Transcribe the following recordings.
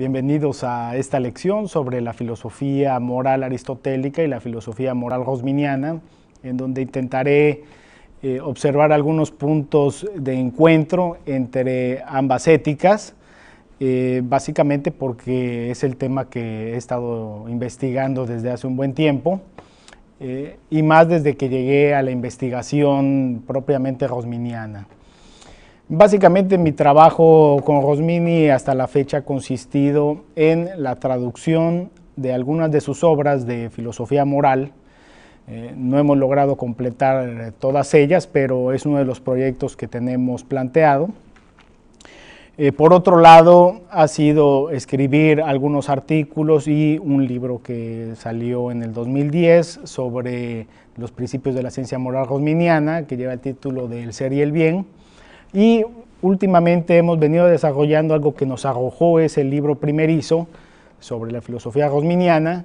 Bienvenidos a esta lección sobre la filosofía moral aristotélica y la filosofía moral rosminiana, en donde intentaré eh, observar algunos puntos de encuentro entre ambas éticas, eh, básicamente porque es el tema que he estado investigando desde hace un buen tiempo, eh, y más desde que llegué a la investigación propiamente rosminiana. Básicamente mi trabajo con Rosmini hasta la fecha ha consistido en la traducción de algunas de sus obras de filosofía moral. Eh, no hemos logrado completar todas ellas, pero es uno de los proyectos que tenemos planteado. Eh, por otro lado, ha sido escribir algunos artículos y un libro que salió en el 2010 sobre los principios de la ciencia moral rosminiana, que lleva el título de El Ser y el Bien y últimamente hemos venido desarrollando algo que nos arrojó ese libro primerizo sobre la filosofía rosminiana,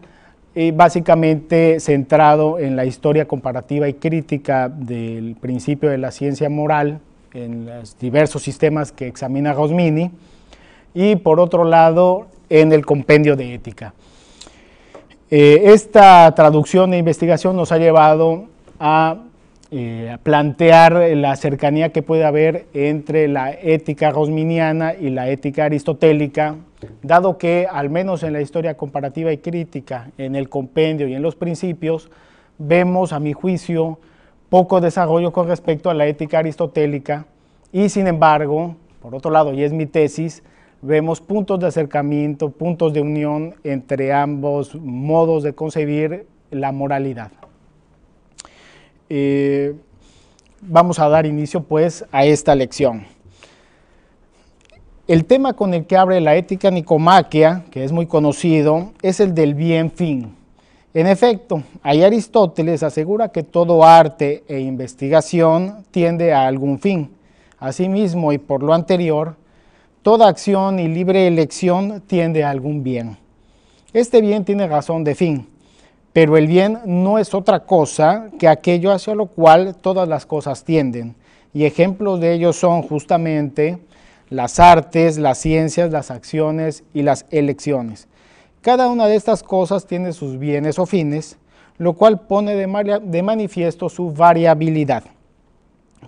eh, básicamente centrado en la historia comparativa y crítica del principio de la ciencia moral en los diversos sistemas que examina Rosmini, y por otro lado en el compendio de ética. Eh, esta traducción e investigación nos ha llevado a eh, plantear la cercanía que puede haber entre la ética rosminiana y la ética aristotélica, dado que, al menos en la historia comparativa y crítica, en el compendio y en los principios, vemos, a mi juicio, poco desarrollo con respecto a la ética aristotélica y, sin embargo, por otro lado, y es mi tesis, vemos puntos de acercamiento, puntos de unión entre ambos modos de concebir la moralidad. Eh, vamos a dar inicio pues a esta lección. El tema con el que abre la ética nicomaquia, que es muy conocido, es el del bien fin. En efecto, ahí Aristóteles asegura que todo arte e investigación tiende a algún fin. Asimismo, y por lo anterior, toda acción y libre elección tiende a algún bien. Este bien tiene razón de fin, pero el bien no es otra cosa que aquello hacia lo cual todas las cosas tienden. Y ejemplos de ello son justamente las artes, las ciencias, las acciones y las elecciones. Cada una de estas cosas tiene sus bienes o fines, lo cual pone de, manifiesto su variabilidad.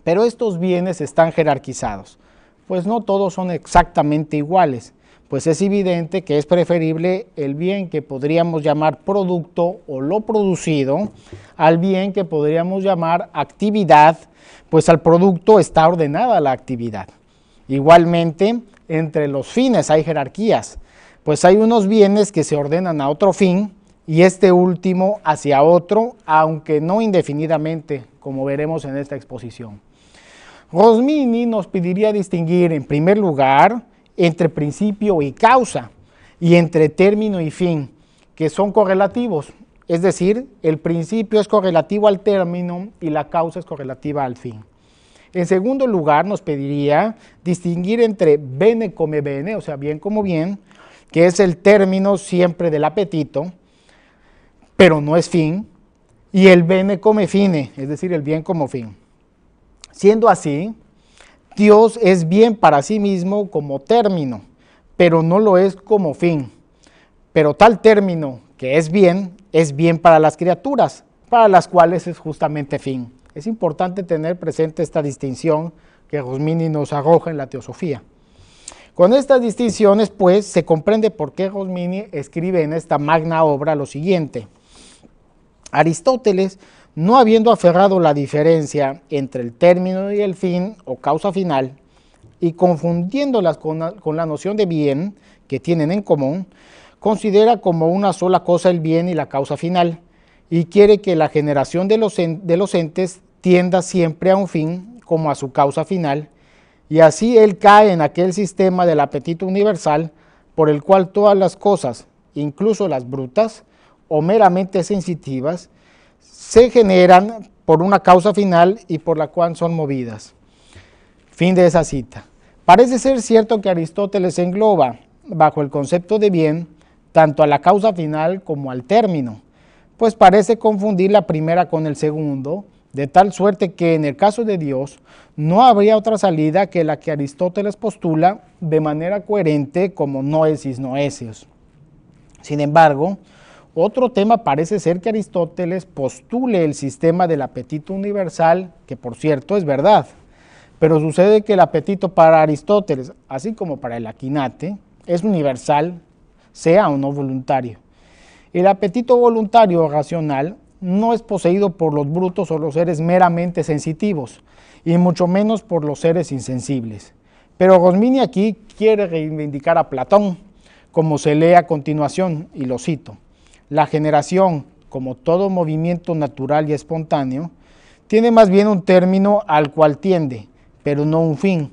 Pero estos bienes están jerarquizados, pues no todos son exactamente iguales, pues es evidente que es preferible el bien que podríamos llamar producto o lo producido al bien que podríamos llamar actividad, pues al producto está ordenada la actividad. Igualmente, entre los fines hay jerarquías, pues hay unos bienes que se ordenan a otro fin y este último hacia otro, aunque no indefinidamente, como veremos en esta exposición. Rosmini nos pediría distinguir, en primer lugar, entre principio y causa y entre término y fin, que son correlativos. Es decir, el principio es correlativo al término y la causa es correlativa al fin. En segundo lugar, nos pediría distinguir entre bene come bene, o sea, bien como bien, que es el término siempre del apetito, pero no es fin, y el bene come fine, es decir, el bien como fin. Siendo así, Dios es bien para sí mismo como término, pero no lo es como fin. Pero tal término que es bien, es bien para las criaturas, para las cuales es justamente fin. Es importante tener presente esta distinción que Rosmini nos arroja en la teosofía. Con estas distinciones, pues, se comprende por qué Rosmini escribe en esta magna obra lo siguiente. Aristóteles no habiendo aferrado la diferencia entre el término y el fin o causa final, y confundiéndolas con la, noción de bien que tienen en común, considera como una sola cosa el bien y la causa final, y quiere que la generación de los entes tienda siempre a un fin como a su causa final, y así él cae en aquel sistema del apetito universal por el cual todas las cosas, incluso las brutas o meramente sensitivas, se generan por una causa final y por la cual son movidas. Fin de esa cita. Parece ser cierto que Aristóteles engloba bajo el concepto de bien tanto a la causa final como al término, pues parece confundir la primera con el segundo, de tal suerte que en el caso de Dios no habría otra salida que la que Aristóteles postula de manera coherente como noesis noesios. Sin embargo, otro tema parece ser que Aristóteles postule el sistema del apetito universal, que por cierto es verdad, pero sucede que el apetito para Aristóteles, así como para el Aquinate, es universal, sea o no voluntario. El apetito voluntario o racional no es poseído por los brutos o los seres meramente sensitivos, y mucho menos por los seres insensibles. Pero Gosmini aquí quiere reivindicar a Platón, como se lee a continuación, y lo cito. La generación, como todo movimiento natural y espontáneo, tiene más bien un término al cual tiende, pero no un fin,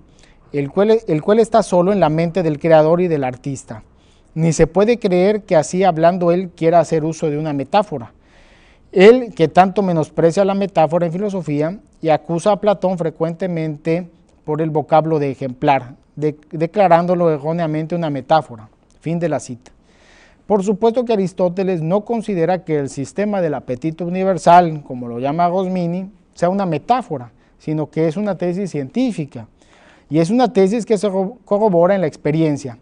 el cual, está solo en la mente del creador y del artista. Ni se puede creer que así hablando él quiera hacer uso de una metáfora. Él que tanto menosprecia la metáfora en filosofía y acusa a Platón frecuentemente por el vocablo de ejemplar, declarándolo erróneamente una metáfora. Fin de la cita. Por supuesto que Aristóteles no considera que el sistema del apetito universal, como lo llama Gosmini, sea una metáfora, sino que es una tesis científica. Y es una tesis que se corrobora en la experiencia,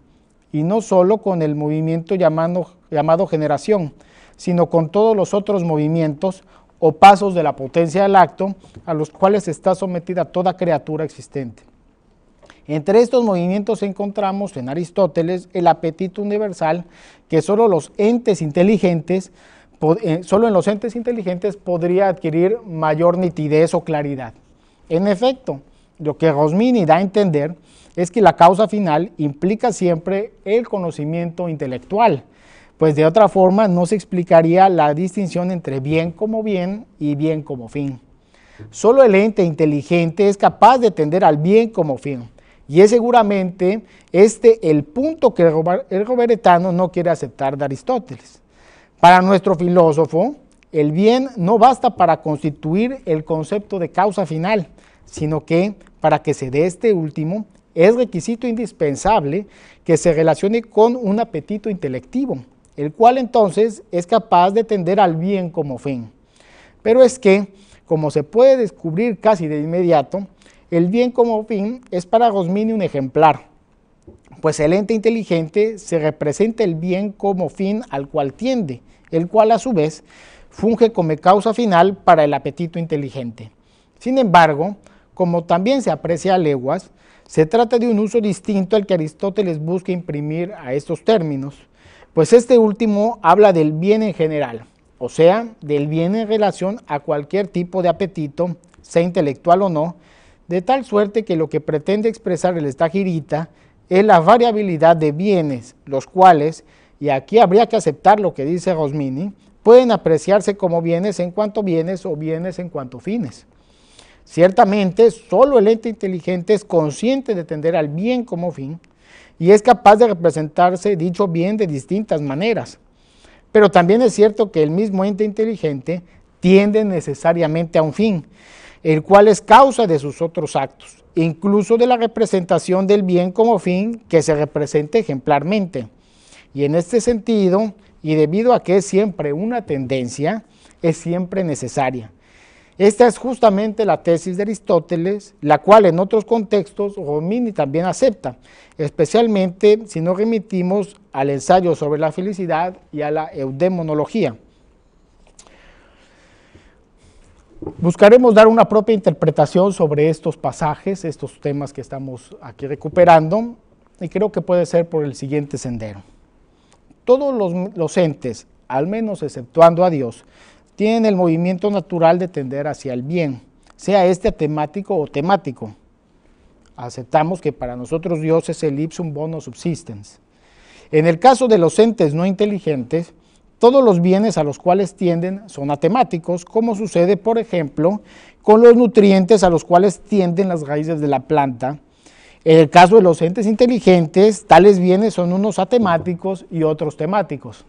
y no solo con el movimiento llamado, llamado generación, sino con todos los otros movimientos o pasos de la potencia del acto a los cuales está sometida toda criatura existente. Entre estos movimientos encontramos en Aristóteles el apetito universal, que solo los entes inteligentes, eh, solo en los entes inteligentes podría adquirir mayor nitidez o claridad. En efecto, lo que Rosmini da a entender es que la causa final implica siempre el conocimiento intelectual, pues de otra forma no se explicaría la distinción entre bien como bien y bien como fin. Solo el ente inteligente es capaz de tender al bien como fin. Y es seguramente este el punto que el roberetano no quiere aceptar de Aristóteles. Para nuestro filósofo, el bien no basta para constituir el concepto de causa final, sino que para que se dé este último es requisito indispensable que se relacione con un apetito intelectivo, el cual entonces es capaz de tender al bien como fin. Pero es que, como se puede descubrir casi de inmediato, el bien como fin es para Rosmini un ejemplar, pues el ente inteligente se representa el bien como fin al cual tiende, el cual a su vez funge como causa final para el apetito inteligente. Sin embargo, como también se aprecia a leguas, se trata de un uso distinto al que Aristóteles busca imprimir a estos términos, pues este último habla del bien en general, o sea, del bien en relación a cualquier tipo de apetito, sea intelectual o no, de tal suerte que lo que pretende expresar el estajirita es la variabilidad de bienes, los cuales, y aquí habría que aceptar lo que dice Rosmini, pueden apreciarse como bienes en cuanto bienes o bienes en cuanto fines. Ciertamente, solo el ente inteligente es consciente de tender al bien como fin y es capaz de representarse dicho bien de distintas maneras. Pero también es cierto que el mismo ente inteligente tiende necesariamente a un fin el cual es causa de sus otros actos, incluso de la representación del bien como fin que se representa ejemplarmente. Y en este sentido, y debido a que es siempre una tendencia, es siempre necesaria. Esta es justamente la tesis de Aristóteles, la cual en otros contextos Romini también acepta, especialmente si nos remitimos al ensayo sobre la felicidad y a la eudemonología. Buscaremos dar una propia interpretación sobre estos pasajes, estos temas que estamos aquí recuperando, y creo que puede ser por el siguiente sendero. Todos los, entes, al menos exceptuando a Dios, tienen el movimiento natural de tender hacia el bien, sea este temático o temático. Aceptamos que para nosotros Dios es el ipsum bono subsistens. En el caso de los entes no inteligentes, todos los bienes a los cuales tienden son atemáticos, como sucede, por ejemplo, con los nutrientes a los cuales tienden las raíces de la planta. En el caso de los entes inteligentes, tales bienes son unos atemáticos y otros temáticos.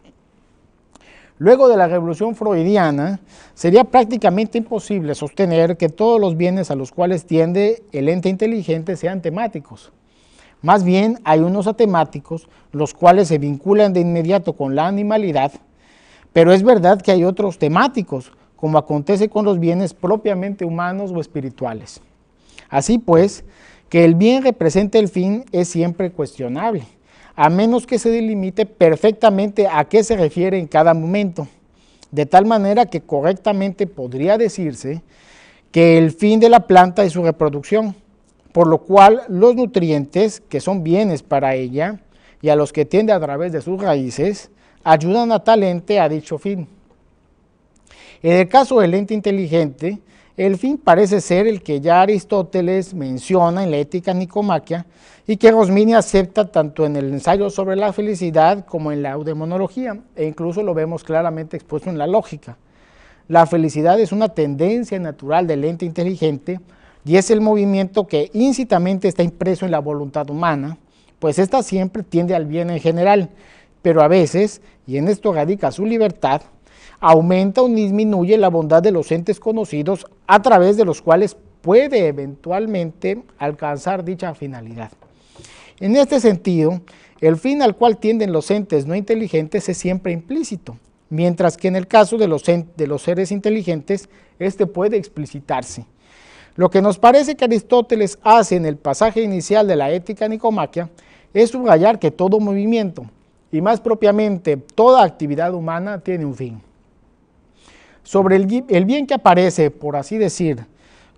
Luego de la revolución freudiana, sería prácticamente imposible sostener que todos los bienes a los cuales tiende el ente inteligente sean temáticos. Más bien hay unos atemáticos, los cuales se vinculan de inmediato con la animalidad, pero es verdad que hay otros temáticos, como acontece con los bienes propiamente humanos o espirituales. Así pues, que el bien represente el fin es siempre cuestionable, a menos que se delimite perfectamente a qué se refiere en cada momento, de tal manera que correctamente podría decirse que el fin de la planta es su reproducción, por lo cual los nutrientes, que son bienes para ella, y a los que tiende a través de sus raíces, ayudan a tal ente a dicho fin. En el caso del ente inteligente, el fin parece ser el que ya Aristóteles menciona en la Ética Nicomaquia y que Rosmini acepta tanto en el ensayo sobre la felicidad como en la eudemonología, e incluso lo vemos claramente expuesto en la lógica. La felicidad es una tendencia natural del ente inteligente y es el movimiento que incitamente está impreso en la voluntad humana, pues ésta siempre tiende al bien en general, pero a veces, y en esto radica su libertad, aumenta o disminuye la bondad de los entes conocidos a través de los cuales puede eventualmente alcanzar dicha finalidad. En este sentido, el fin al cual tienden los entes no inteligentes es siempre implícito, mientras que en el caso de los, seres inteligentes, este puede explicitarse. Lo que nos parece que Aristóteles hace en el pasaje inicial de la ética nicomaquia es subrayar que todo movimiento, y más propiamente toda actividad humana tiene un fin. Sobre el, bien que aparece, por así decir,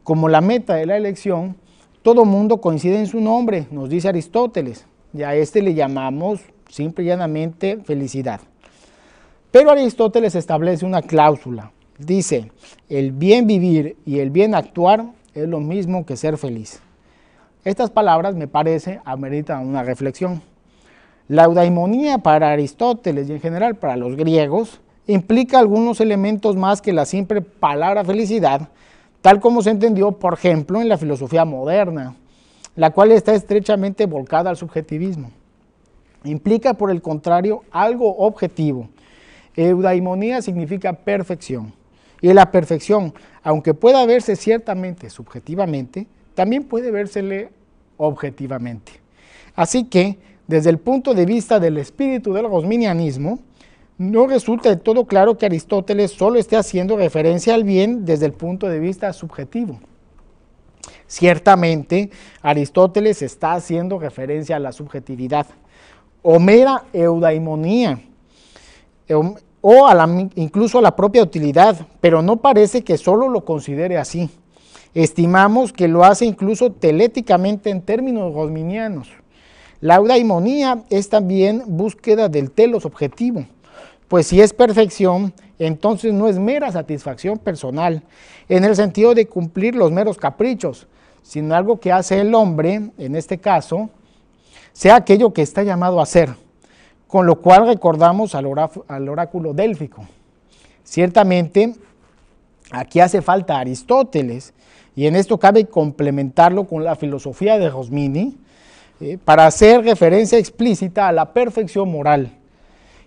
como la meta de la elección, todo mundo coincide en su nombre, nos dice Aristóteles, y a este le llamamos simple y llanamente felicidad. Pero Aristóteles establece una cláusula, dice, el bien vivir y el bien actuar es lo mismo que ser feliz. Estas palabras, me parece, ameritan una reflexión. La eudaimonía para Aristóteles y en general para los griegos implica algunos elementos más que la simple palabra felicidad, tal como se entendió, por ejemplo, en la filosofía moderna, la cual está estrechamente volcada al subjetivismo. Implica, por el contrario, algo objetivo. Eudaimonía significa perfección. Y la perfección, aunque pueda verse ciertamente subjetivamente, también puede versele objetivamente. Así que desde el punto de vista del espíritu del rosminianismo, no resulta de todo claro que Aristóteles solo esté haciendo referencia al bien desde el punto de vista subjetivo. Ciertamente, Aristóteles está haciendo referencia a la subjetividad, o mera eudaimonía, o incluso a la propia utilidad, pero no parece que solo lo considere así. Estimamos que lo hace incluso teléticamente en términos rosminianos. La eudaimonía es también búsqueda del telos objetivo, pues si es perfección, entonces no es mera satisfacción personal, en el sentido de cumplir los meros caprichos, sino algo que hace el hombre, en este caso, sea aquello que está llamado a ser, con lo cual recordamos al, al oráculo délfico. Ciertamente, aquí hace falta Aristóteles, y en esto cabe complementarlo con la filosofía de Rosmini, eh, para hacer referencia explícita a la perfección moral,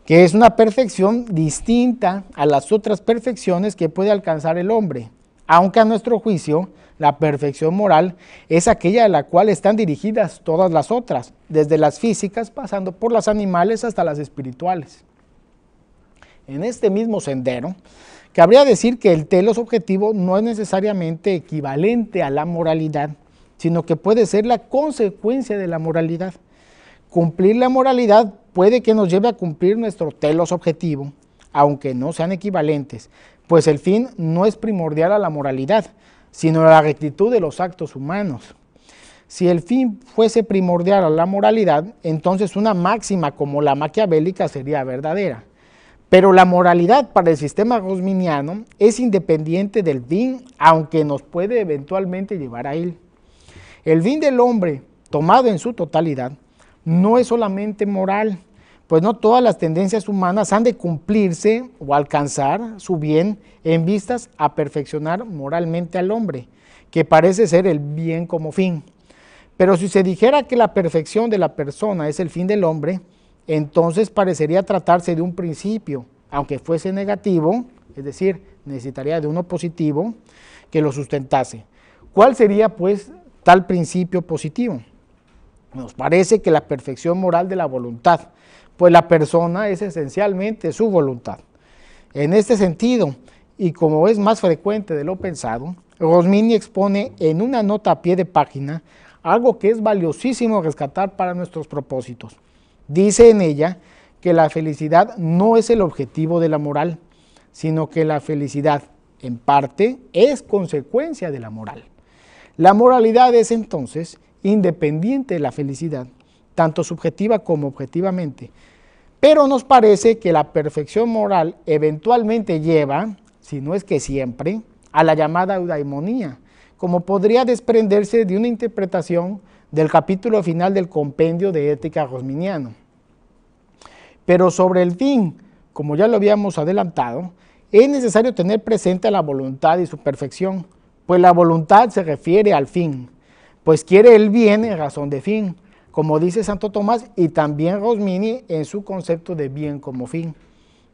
que es una perfección distinta a las otras perfecciones que puede alcanzar el hombre, aunque a nuestro juicio la perfección moral es aquella a la cual están dirigidas todas las otras, desde las físicas pasando por las animales hasta las espirituales. En este mismo sendero, cabría decir que el telos objetivo no es necesariamente equivalente a la moralidad, sino que puede ser la consecuencia de la moralidad. Cumplir la moralidad puede que nos lleve a cumplir nuestro telos objetivo, aunque no sean equivalentes, pues el fin no es primordial a la moralidad, sino a la rectitud de los actos humanos. Si el fin fuese primordial a la moralidad, entonces una máxima como la maquiavélica sería verdadera. Pero la moralidad para el sistema rosminiano es independiente del fin, aunque nos puede eventualmente llevar a él. El bien del hombre, tomado en su totalidad, no es solamente moral, pues no todas las tendencias humanas han de cumplirse o alcanzar su bien en vistas a perfeccionar moralmente al hombre, que parece ser el bien como fin. Pero si se dijera que la perfección de la persona es el fin del hombre, entonces parecería tratarse de un principio, aunque fuese negativo, es decir, necesitaría de uno positivo que lo sustentase. ¿Cuál sería pues tal principio positivo. Nos parece que la perfección moral de la voluntad, pues la persona es esencialmente su voluntad. En este sentido, y como es más frecuente de lo pensado, Rosmini expone en una nota a pie de página algo que es valiosísimo rescatar para nuestros propósitos. Dice en ella que la felicidad no es el objetivo de la moral, sino que la felicidad, en parte, es consecuencia de la moral. La moralidad es entonces independiente de la felicidad, tanto subjetiva como objetivamente. Pero nos parece que la perfección moral eventualmente lleva, si no es que siempre, a la llamada eudaimonía, como podría desprenderse de una interpretación del capítulo final del compendio de ética rosminiano. Pero sobre el fin, como ya lo habíamos adelantado, es necesario tener presente la voluntad y su perfección, pues la voluntad se refiere al fin, pues quiere el bien en razón de fin, como dice Santo Tomás y también Rosmini en su concepto de bien como fin.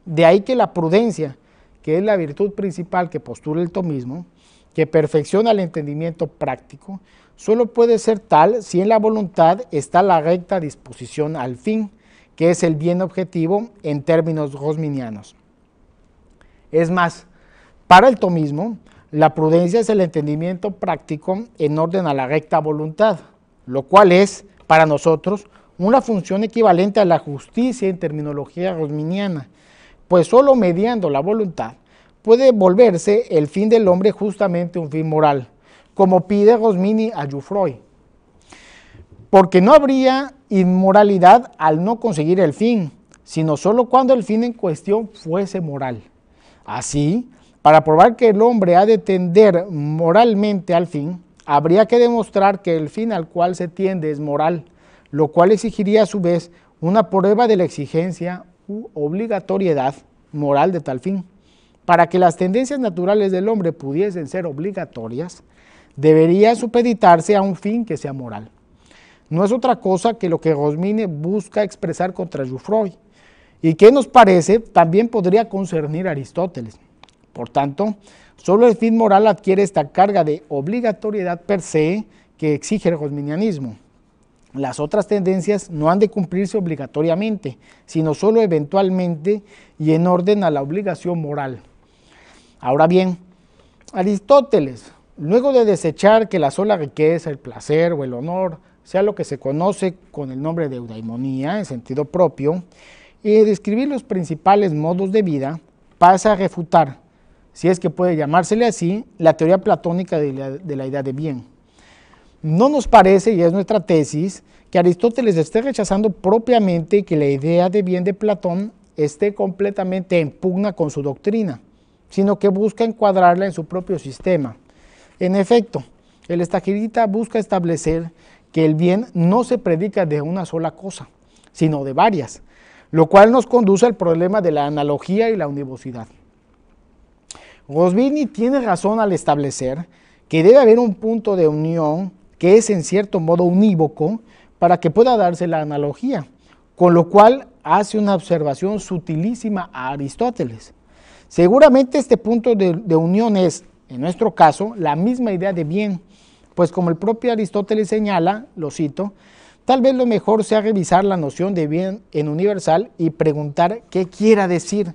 De ahí que la prudencia, que es la virtud principal que postula el tomismo, que perfecciona el entendimiento práctico, solo puede ser tal si en la voluntad está la recta disposición al fin, que es el bien objetivo en términos rosminianos. Es más, para el tomismo, la prudencia es el entendimiento práctico en orden a la recta voluntad, lo cual es, para nosotros, una función equivalente a la justicia en terminología rosminiana, pues solo mediando la voluntad puede volverse el fin del hombre justamente un fin moral, como pide Rosmini a Jufroy. Porque no habría inmoralidad al no conseguir el fin, sino solo cuando el fin en cuestión fuese moral. Así, para probar que el hombre ha de tender moralmente al fin, habría que demostrar que el fin al cual se tiende es moral, lo cual exigiría a su vez una prueba de la exigencia u obligatoriedad moral de tal fin. Para que las tendencias naturales del hombre pudiesen ser obligatorias, debería supeditarse a un fin que sea moral. No es otra cosa que lo que Rosmini busca expresar contra Jufroy, y que nos parece también podría concernir a Aristóteles. Por tanto, solo el fin moral adquiere esta carga de obligatoriedad per se que exige el rosminianismo. Las otras tendencias no han de cumplirse obligatoriamente, sino solo eventualmente y en orden a la obligación moral. Ahora bien, Aristóteles, luego de desechar que la sola riqueza, el placer o el honor sea lo que se conoce con el nombre de eudaimonía en sentido propio, y eh, de describir los principales modos de vida, pasa a refutar si es que puede llamársele así, la teoría platónica de la, idea de bien. No nos parece, y es nuestra tesis, que Aristóteles esté rechazando propiamente que la idea de bien de Platón esté completamente en pugna con su doctrina, sino que busca encuadrarla en su propio sistema. En efecto, el estagirita busca establecer que el bien no se predica de una sola cosa, sino de varias, lo cual nos conduce al problema de la analogía y la univocidad. Gosbini tiene razón al establecer que debe haber un punto de unión que es en cierto modo unívoco para que pueda darse la analogía, con lo cual hace una observación sutilísima a Aristóteles. Seguramente este punto de, de, unión es, en nuestro caso, la misma idea de bien, pues como el propio Aristóteles señala, lo cito, tal vez lo mejor sea revisar la noción de bien en universal y preguntar qué quiera decir.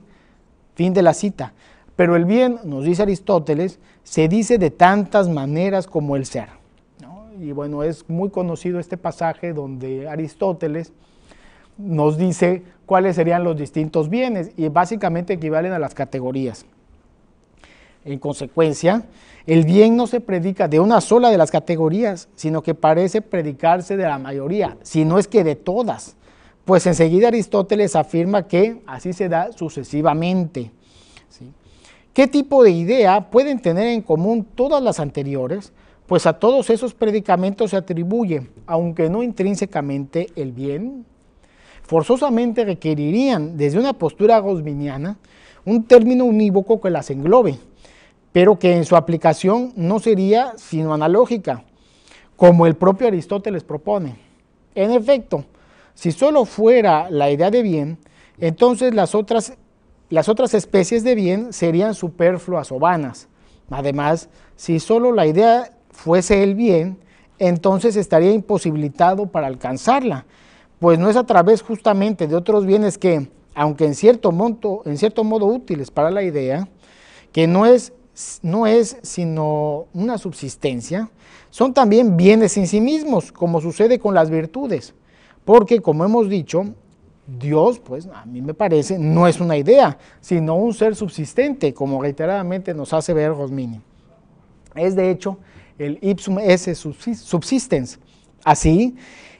Fin de la cita. Pero el bien, nos dice Aristóteles, se dice de tantas maneras como el ser. Y bueno, es muy conocido este pasaje donde Aristóteles nos dice cuáles serían los distintos bienes y básicamente equivalen a las categorías. En consecuencia, el bien no se predica de una sola de las categorías, sino que parece predicarse de la mayoría, si no es que de todas. Pues enseguida Aristóteles afirma que así se da sucesivamente. ¿sí? ¿Qué tipo de idea pueden tener en común todas las anteriores? Pues a todos esos predicamentos se atribuye, aunque no intrínsecamente, el bien. Forzosamente requerirían, desde una postura gosminiana, un término unívoco que las englobe, pero que en su aplicación no sería sino analógica, como el propio Aristóteles propone. En efecto, si solo fuera la idea de bien, entonces las otras las otras especies de bien serían superfluas o vanas. Además, si solo la idea fuese el bien, entonces estaría imposibilitado para alcanzarla, pues no es a través justamente de otros bienes que, aunque en cierto, monto, en cierto modo útiles para la idea, que no es, no es sino una subsistencia, son también bienes en sí mismos, como sucede con las virtudes, porque como hemos dicho, Dios, pues a mí me parece, no es una idea, sino un ser subsistente, como reiteradamente nos hace ver Rosmini. Es de hecho el ipsum esse subsistence. Así,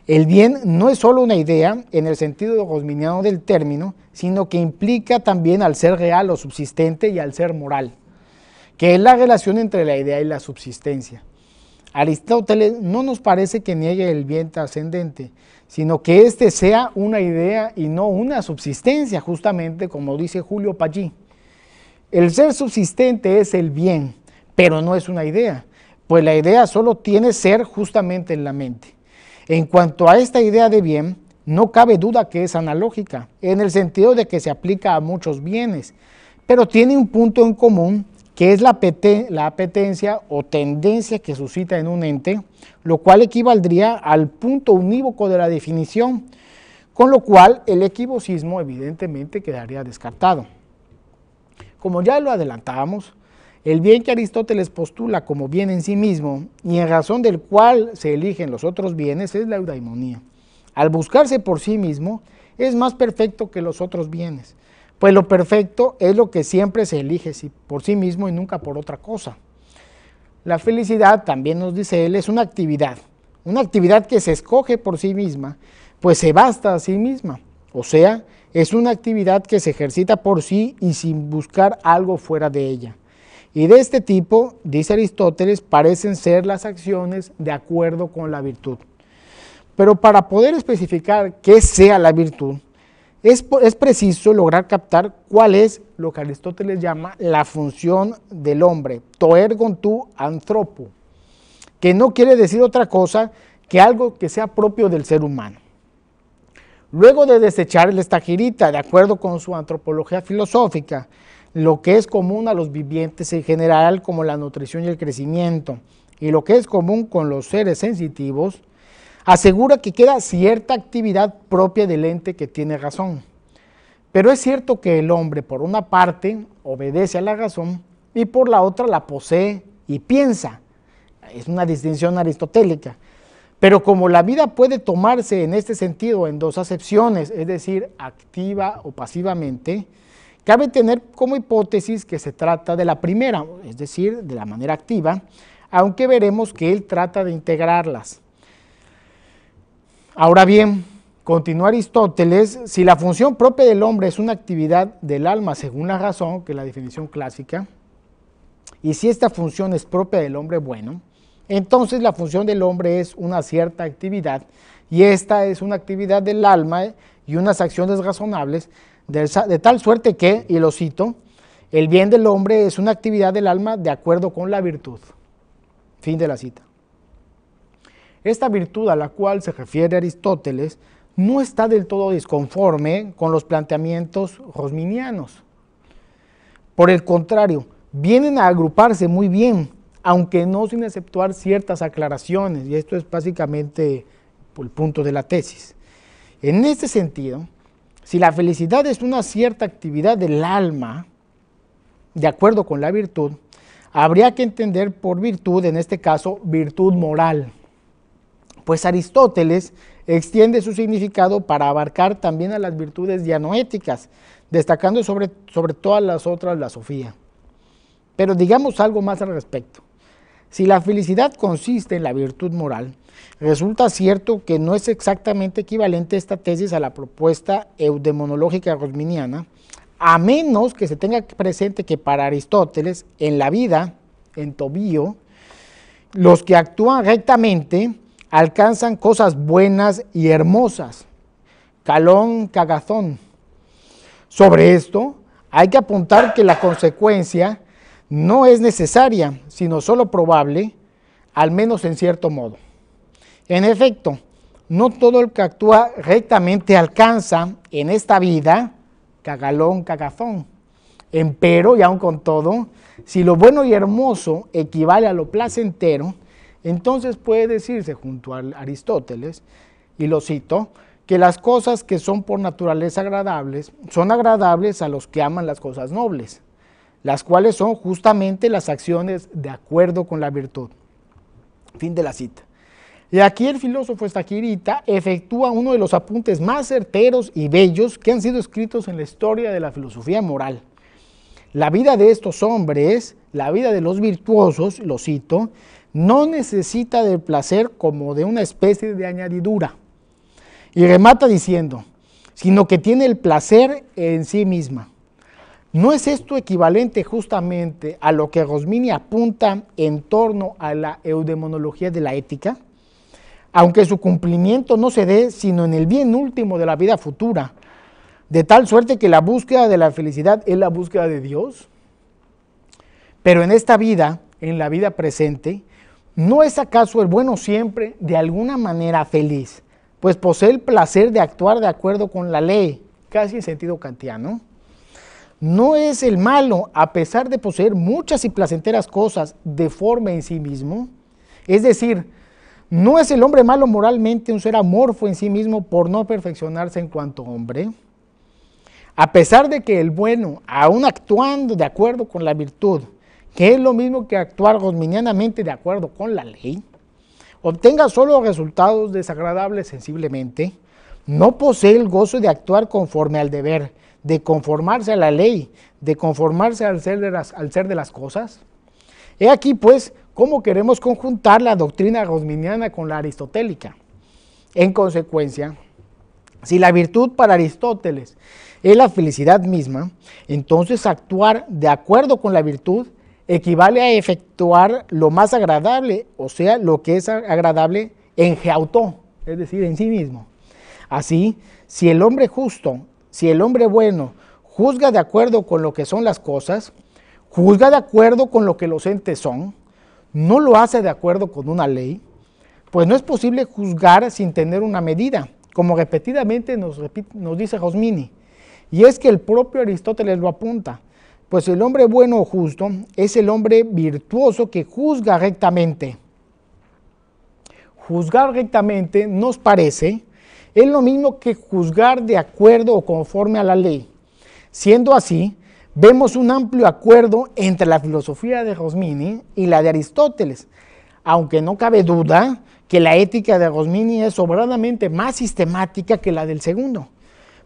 el bien no es solo una idea en el sentido rosminiano del término, sino que implica también al ser real o subsistente y al ser moral, que es la relación entre la idea y la subsistencia. Aristóteles no nos parece que niegue el bien trascendente, sino que éste sea una idea y no una subsistencia, justamente como dice Julio Pallí. El ser subsistente es el bien, pero no es una idea, pues la idea solo tiene ser justamente en la mente. En cuanto a esta idea de bien, no cabe duda que es analógica, en el sentido de que se aplica a muchos bienes, pero tiene un punto en común que es la, apetencia o tendencia que suscita en un ente, lo cual equivaldría al punto unívoco de la definición, con lo cual el equivocismo evidentemente quedaría descartado. Como ya lo adelantábamos, el bien que Aristóteles postula como bien en sí mismo y en razón del cual se eligen los otros bienes es la eudaimonía. Al buscarse por sí mismo, es más perfecto que los otros bienes, pues lo perfecto es lo que siempre se elige por sí mismo y nunca por otra cosa. La felicidad, también nos dice él, es una actividad, una actividad que se escoge por sí misma, pues se basta a sí misma. O sea, es una actividad que se ejercita por sí y sin buscar algo fuera de ella. Y de este tipo, dice Aristóteles, parecen ser las acciones de acuerdo con la virtud. Pero para poder especificar qué sea la virtud, es, preciso lograr captar cuál es lo que Aristóteles llama la función del hombre, to ergon tu antropo, que no quiere decir otra cosa que algo que sea propio del ser humano. Luego de desechar el jirita, de acuerdo con su antropología filosófica, lo que es común a los vivientes en general, como la nutrición y el crecimiento, y lo que es común con los seres sensitivos, asegura que queda cierta actividad propia del ente que tiene razón. Pero es cierto que el hombre, por una parte, obedece a la razón y por la otra la posee y piensa. Es una distinción aristotélica. Pero como la vida puede tomarse en este sentido en dos acepciones, es decir, activa o pasivamente, cabe tener como hipótesis que se trata de la primera, es decir, de la manera activa, aunque veremos que él trata de integrarlas. Ahora bien, continúa Aristóteles, si la función propia del hombre es una actividad del alma según la razón, que es la definición clásica, y si esta función es propia del hombre bueno, entonces la función del hombre es una cierta actividad y esta es una actividad del alma y unas acciones razonables de, tal suerte que, y lo cito, el bien del hombre es una actividad del alma de acuerdo con la virtud. Fin de la cita. Esta virtud a la cual se refiere Aristóteles no está del todo disconforme con los planteamientos rosminianos. Por el contrario, vienen a agruparse muy bien, aunque no sin exceptuar ciertas aclaraciones, y esto es básicamente el punto de la tesis. En este sentido, si la felicidad es una cierta actividad del alma, de acuerdo con la virtud, habría que entender por virtud, en este caso, virtud moral pues Aristóteles extiende su significado para abarcar también a las virtudes dianoéticas, destacando sobre, sobre todas las otras la Sofía. Pero digamos algo más al respecto. Si la felicidad consiste en la virtud moral, resulta cierto que no es exactamente equivalente esta tesis a la propuesta eudemonológica rosminiana, a menos que se tenga presente que para Aristóteles, en la vida, en Tobío, los que actúan rectamente alcanzan cosas buenas y hermosas. Calón, cagazón. Sobre esto, hay que apuntar que la consecuencia no es necesaria, sino solo probable, al menos en cierto modo. En efecto, no todo el que actúa rectamente alcanza en esta vida cagalón, cagazón. Empero, y aún con todo, si lo bueno y hermoso equivale a lo placentero, entonces puede decirse junto a Aristóteles, y lo cito, que las cosas que son por naturaleza agradables son agradables a los que aman las cosas nobles, las cuales son justamente las acciones de acuerdo con la virtud. Fin de la cita. Y aquí el filósofo Estaquirita efectúa uno de los apuntes más certeros y bellos que han sido escritos en la historia de la filosofía moral. La vida de estos hombres, la vida de los virtuosos, lo cito, no necesita del placer como de una especie de añadidura. Y remata diciendo, sino que tiene el placer en sí misma. ¿No es esto equivalente justamente a lo que Rosmini apunta en torno a la eudemonología de la ética? Aunque su cumplimiento no se dé sino en el bien último de la vida futura, de tal suerte que la búsqueda de la felicidad es la búsqueda de Dios. Pero en esta vida, en la vida presente, ¿No es acaso el bueno siempre de alguna manera feliz? Pues posee el placer de actuar de acuerdo con la ley, casi en sentido kantiano. No es el malo, a pesar de poseer muchas y placenteras cosas deforme en sí mismo. Es decir, no es el hombre malo moralmente un ser amorfo en sí mismo por no perfeccionarse en cuanto hombre. A pesar de que el bueno, aún actuando de acuerdo con la virtud, que es lo mismo que actuar rosminianamente de acuerdo con la ley, obtenga solo resultados desagradables sensiblemente, no posee el gozo de actuar conforme al deber, de conformarse a la ley, de conformarse al ser de las, al ser de las cosas. He aquí, pues, cómo queremos conjuntar la doctrina rosminiana con la aristotélica. En consecuencia, si la virtud para Aristóteles es la felicidad misma, entonces actuar de acuerdo con la virtud equivale a efectuar lo más agradable, o sea, lo que es agradable en geautó, es decir, en sí mismo. Así, si el hombre justo, si el hombre bueno, juzga de acuerdo con lo que son las cosas, juzga de acuerdo con lo que los entes son, no lo hace de acuerdo con una ley, pues no es posible juzgar sin tener una medida, como repetidamente nos, dice Rosmini. Y es que el propio Aristóteles lo apunta. Pues el hombre bueno o justo es el hombre virtuoso que juzga rectamente. Juzgar rectamente nos parece es lo mismo que juzgar de acuerdo o conforme a la ley. Siendo así, vemos un amplio acuerdo entre la filosofía de Rosmini y la de Aristóteles, aunque no cabe duda que la ética de Rosmini es sobradamente más sistemática que la del segundo.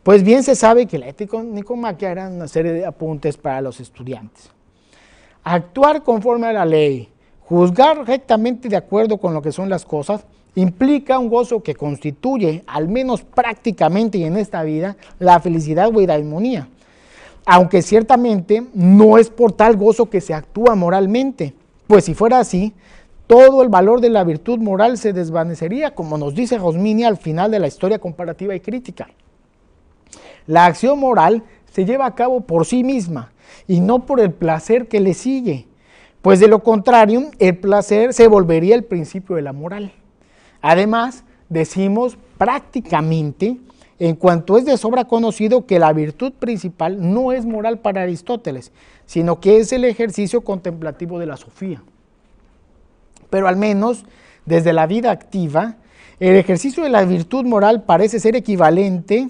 Pues bien se sabe que la ética nicomaquia era una serie de apuntes para los estudiantes. Actuar conforme a la ley, juzgar rectamente de acuerdo con lo que son las cosas, implica un gozo que constituye, al menos prácticamente y en esta vida, la felicidad o la armonía. Aunque ciertamente no es por tal gozo que se actúa moralmente, pues si fuera así, todo el valor de la virtud moral se desvanecería, como nos dice Rosmini al final de la historia comparativa y crítica. La acción moral se lleva a cabo por sí misma y no por el placer que le sigue, pues de lo contrario el placer se volvería el principio de la moral. Además, decimos prácticamente, en cuanto es de sobra conocido que la virtud principal no es moral para Aristóteles, sino que es el ejercicio contemplativo de la sofía. Pero al menos desde la vida activa, el ejercicio de la virtud moral parece ser equivalente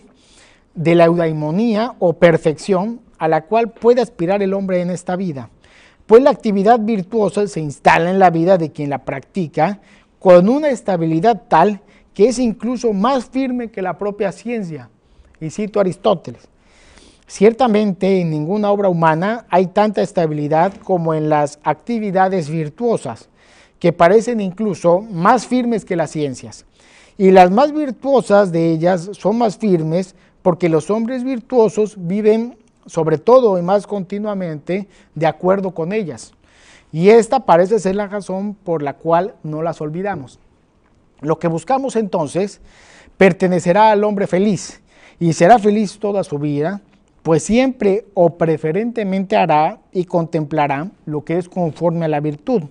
de la eudaimonía o perfección a la cual puede aspirar el hombre en esta vida, pues la actividad virtuosa se instala en la vida de quien la practica con una estabilidad tal que es incluso más firme que la propia ciencia. Y cito Aristóteles. Ciertamente en ninguna obra humana hay tanta estabilidad como en las actividades virtuosas, que parecen incluso más firmes que las ciencias. Y las más virtuosas de ellas son más firmes porque los hombres virtuosos viven sobre todo y más continuamente de acuerdo con ellas. Y esta parece ser la razón por la cual no las olvidamos. Lo que buscamos entonces pertenecerá al hombre feliz y será feliz toda su vida, pues siempre o preferentemente hará y contemplará lo que es conforme a la virtud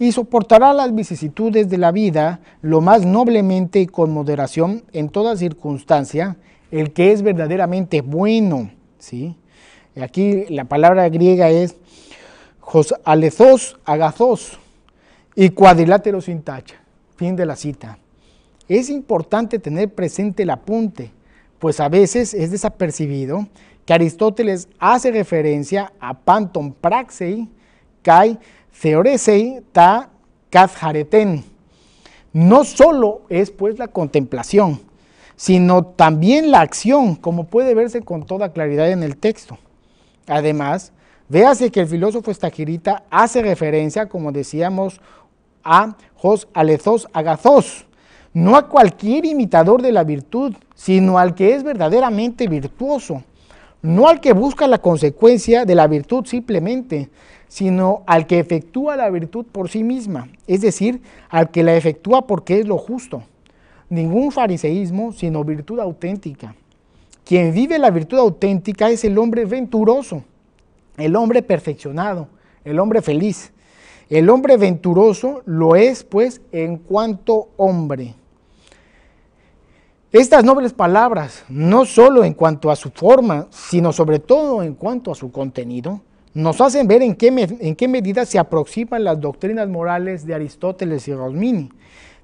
y soportará las vicisitudes de la vida lo más noblemente y con moderación en toda circunstancia, el que es verdaderamente bueno. ¿sí? Aquí la palabra griega es alezos, agazos y cuadrilátero sin tacha. Fin de la cita. Es importante tener presente el apunte, pues a veces es desapercibido que Aristóteles hace referencia a Panton Praxei, Kai no solo es pues la contemplación, sino también la acción, como puede verse con toda claridad en el texto. Además, véase que el filósofo estagirita hace referencia, como decíamos, a Jos Alezos Agazos, no a cualquier imitador de la virtud, sino al que es verdaderamente virtuoso, no al que busca la consecuencia de la virtud simplemente, sino al que efectúa la virtud por sí misma, es decir, al que la efectúa porque es lo justo. Ningún fariseísmo, sino virtud auténtica. Quien vive la virtud auténtica es el hombre venturoso, el hombre perfeccionado, el hombre feliz. El hombre venturoso lo es, pues, en cuanto hombre. Estas nobles palabras, no solo en cuanto a su forma, sino sobre todo en cuanto a su contenido, nos hacen ver en qué, medida se aproximan las doctrinas morales de Aristóteles y Rosmini,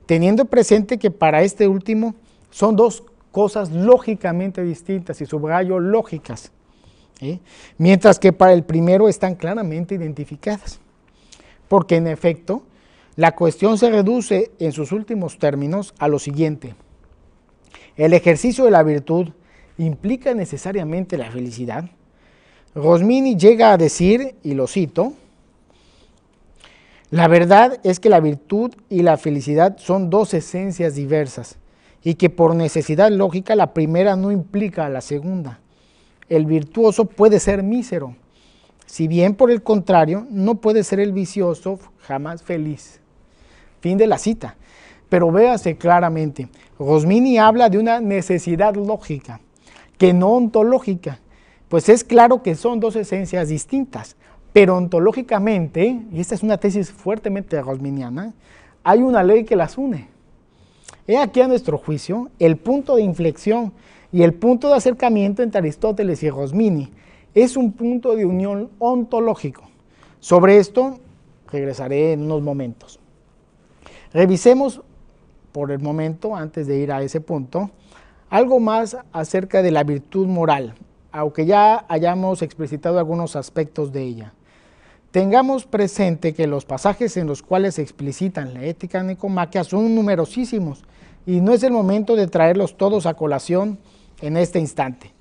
teniendo presente que para este último son dos cosas lógicamente distintas y subrayo lógicas, ¿eh? mientras que para el primero están claramente identificadas, porque en efecto la cuestión se reduce en sus últimos términos a lo siguiente, el ejercicio de la virtud implica necesariamente la felicidad, Rosmini llega a decir, y lo cito, la verdad es que la virtud y la felicidad son dos esencias diversas y que por necesidad lógica la primera no implica a la segunda. El virtuoso puede ser mísero, si bien por el contrario no puede ser el vicioso jamás feliz. Fin de la cita. Pero véase claramente, Rosmini habla de una necesidad lógica, que no ontológica, pues es claro que son dos esencias distintas, pero ontológicamente, y esta es una tesis fuertemente rosminiana, hay una ley que las une. He aquí a nuestro juicio el punto de inflexión y el punto de acercamiento entre Aristóteles y Rosmini. Es un punto de unión ontológico. Sobre esto regresaré en unos momentos. Revisemos por el momento, antes de ir a ese punto, algo más acerca de la virtud moral aunque ya hayamos explicitado algunos aspectos de ella. Tengamos presente que los pasajes en los cuales se explicitan la ética necomaquia son numerosísimos y no es el momento de traerlos todos a colación en este instante.